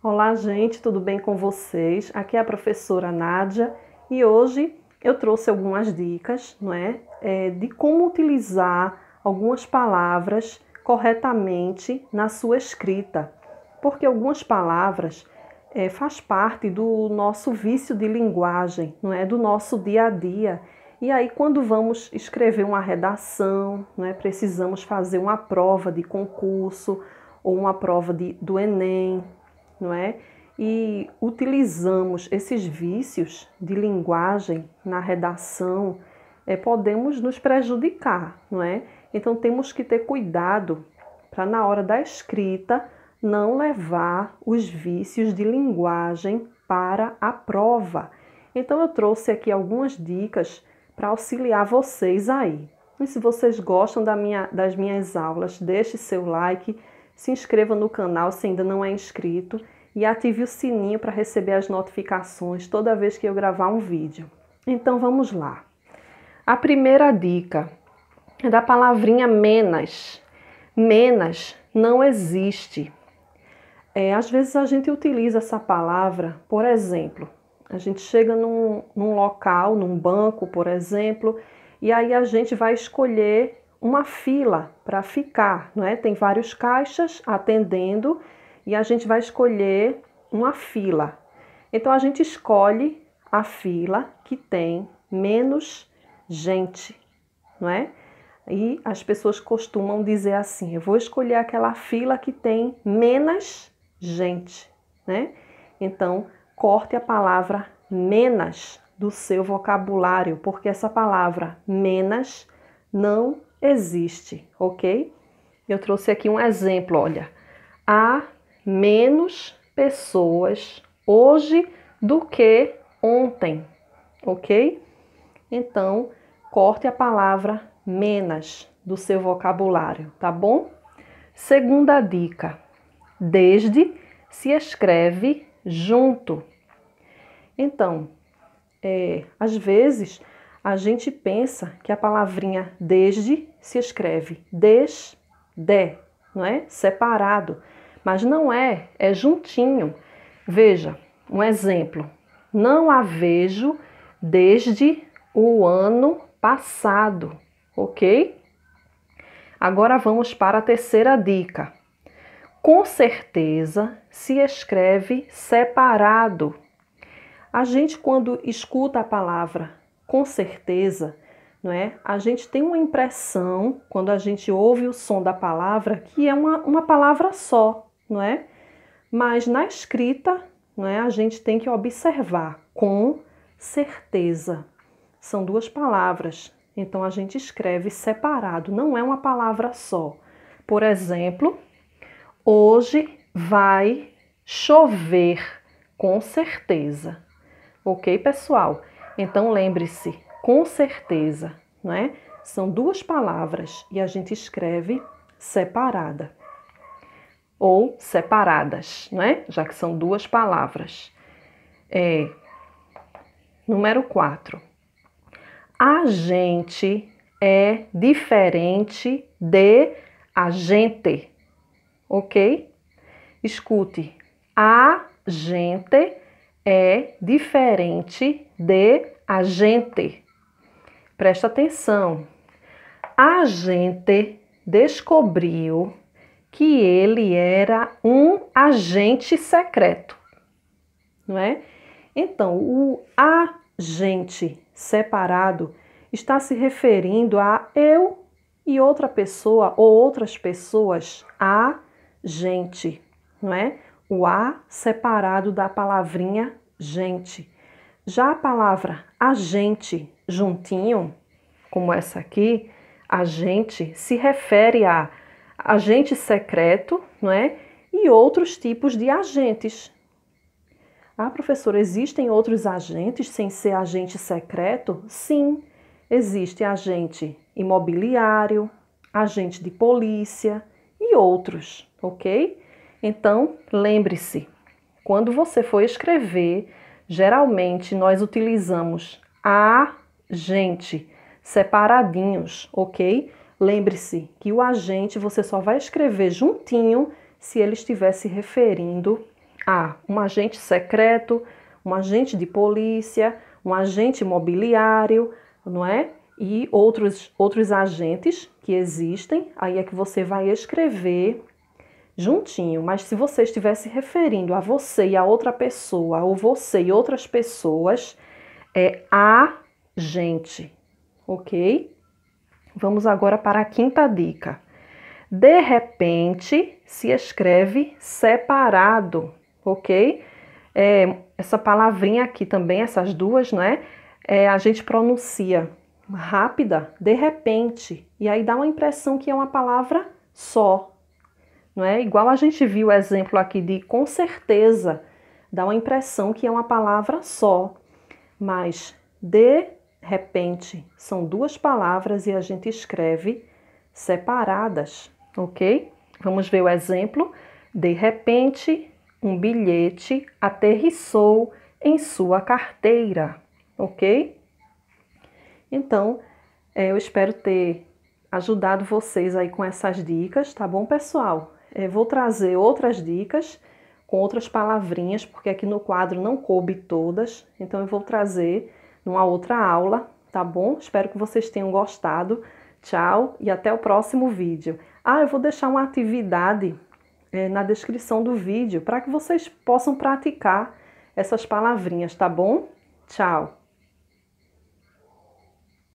Olá, gente, tudo bem com vocês? Aqui é a professora Nádia e hoje eu trouxe algumas dicas não é? é de como utilizar algumas palavras corretamente na sua escrita, porque algumas palavras é, faz parte do nosso vício de linguagem, não é? Do nosso dia a dia. E aí, quando vamos escrever uma redação, não é? precisamos fazer uma prova de concurso ou uma prova de, do Enem, não é? E utilizamos esses vícios de linguagem na redação, é, podemos nos prejudicar, não é? Então temos que ter cuidado para na hora da escrita não levar os vícios de linguagem para a prova. Então eu trouxe aqui algumas dicas para auxiliar vocês aí. E se vocês gostam da minha, das minhas aulas, deixe seu like se inscreva no canal se ainda não é inscrito e ative o sininho para receber as notificações toda vez que eu gravar um vídeo. Então vamos lá. A primeira dica é da palavrinha menos. Menos não existe. É, às vezes a gente utiliza essa palavra, por exemplo, a gente chega num, num local, num banco, por exemplo, e aí a gente vai escolher uma fila para ficar, não é? Tem vários caixas atendendo e a gente vai escolher uma fila. Então a gente escolhe a fila que tem menos gente, não é? E as pessoas costumam dizer assim: eu vou escolher aquela fila que tem menos gente, né? Então, corte a palavra menos do seu vocabulário, porque essa palavra menos não existe, ok? Eu trouxe aqui um exemplo, olha. Há menos pessoas hoje do que ontem, ok? Então, corte a palavra menos do seu vocabulário, tá bom? Segunda dica: desde se escreve junto. Então, é, às vezes a gente pensa que a palavrinha desde se escreve des, de, não é? Separado. Mas não é, é juntinho. Veja, um exemplo. Não a vejo desde o ano passado, ok? Agora vamos para a terceira dica. Com certeza se escreve separado. A gente, quando escuta a palavra com certeza, não é? A gente tem uma impressão, quando a gente ouve o som da palavra, que é uma, uma palavra só, não é? Mas na escrita, não é? A gente tem que observar com certeza. São duas palavras, então a gente escreve separado, não é uma palavra só. Por exemplo, hoje vai chover, com certeza. Ok, pessoal? Então lembre-se, com certeza, não é? São duas palavras e a gente escreve separada ou separadas, não é? Já que são duas palavras. É, número 4. A gente é diferente de a gente, ok? Escute, a gente é diferente de a gente. Presta atenção. A gente descobriu que ele era um agente secreto, não é? Então, o agente separado está se referindo a eu e outra pessoa ou outras pessoas, a gente, não é? O a separado da palavrinha gente. Já a palavra agente juntinho, como essa aqui, a gente se refere a agente secreto, não é? E outros tipos de agentes. Ah, professor, existem outros agentes sem ser agente secreto? Sim, existe agente imobiliário, agente de polícia e outros, ok? Então, lembre-se, quando você for escrever, geralmente nós utilizamos a gente, separadinhos, ok? Lembre-se que o agente você só vai escrever juntinho se ele estiver se referindo a um agente secreto, um agente de polícia, um agente imobiliário, não é? E outros, outros agentes que existem, aí é que você vai escrever juntinho. Mas se você estiver se referindo a você e a outra pessoa, ou você e outras pessoas, é a gente, ok? Vamos agora para a quinta dica. De repente se escreve separado, ok? É, essa palavrinha aqui também, essas duas, não né? é? A gente pronuncia rápida, de repente, e aí dá uma impressão que é uma palavra só, não é? Igual a gente viu o exemplo aqui de com certeza, dá uma impressão que é uma palavra só, mas de repente. São duas palavras e a gente escreve separadas, ok? Vamos ver o exemplo. De repente, um bilhete aterrissou em sua carteira, ok? Então, é, eu espero ter ajudado vocês aí com essas dicas, tá bom, pessoal? Eu é, vou trazer outras dicas com outras palavrinhas, porque aqui no quadro não coube todas, então eu vou trazer numa outra aula, tá bom? Espero que vocês tenham gostado. Tchau e até o próximo vídeo. Ah, eu vou deixar uma atividade é, na descrição do vídeo para que vocês possam praticar essas palavrinhas, tá bom? Tchau!